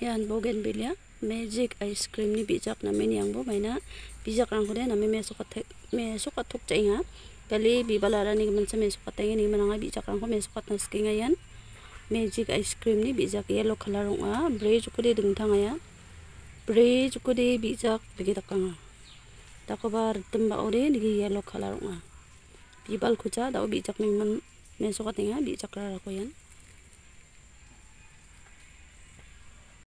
yan bilia ya. magic ice cream ni bijak namen yang bo maina bijak rang kuda tek meso kathek meso kathok kali bibalara ni mansa meso katenge ni mananga bijak rang kuda mesukat katna yan magic ice cream ni bijak yellow color rong a bre jukuri tanga aya bre jukuri bijak digi dakanga tak kobar ba ore ni yellow color rong a bibal kuda dau bijak ni man meso bijak rara ko